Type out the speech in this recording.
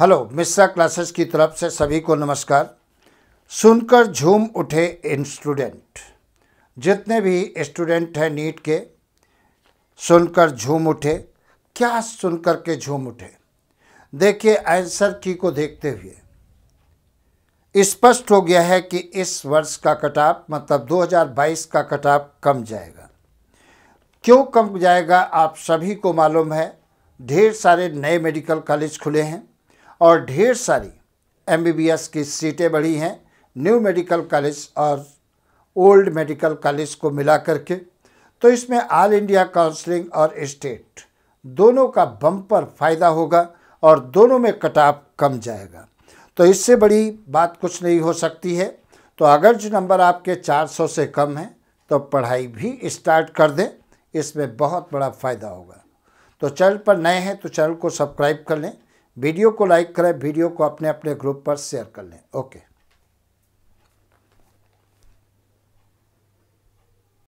hello Mishra classes की तरफ से सभी को नमस्कार सुनकर झूम उठे इन स्टूडेंट जितने भी स्टूडेंट हैं नीट के सुनकर झूम उठे क्या सुनकर के झूम उठे देखिए आंसर की को देखते हुए स्पष्ट हो गया है कि इस वर्ष का कटाप मतलब 2022 का कटाप कम जाएगा क्यों कम जाएगा आप सभी को मालूम है ढेर सारे नए मेडिकल कॉलेज खुले हैं और ढेर सारी एम की सीटें बढ़ी हैं न्यू मेडिकल कॉलेज और ओल्ड मेडिकल कॉलेज को मिला करके तो इसमें ऑल इंडिया काउंसलिंग और स्टेट दोनों का बम्पर फ़ायदा होगा और दोनों में कटाप कम जाएगा तो इससे बड़ी बात कुछ नहीं हो सकती है तो अगर जो नंबर आपके 400 से कम हैं तो पढ़ाई भी स्टार्ट कर दें इसमें बहुत बड़ा फ़ायदा होगा तो चैनल पर नए हैं तो चैनल को सब्सक्राइब कर लें वीडियो को लाइक करें वीडियो को अपने अपने ग्रुप पर शेयर कर लें ओके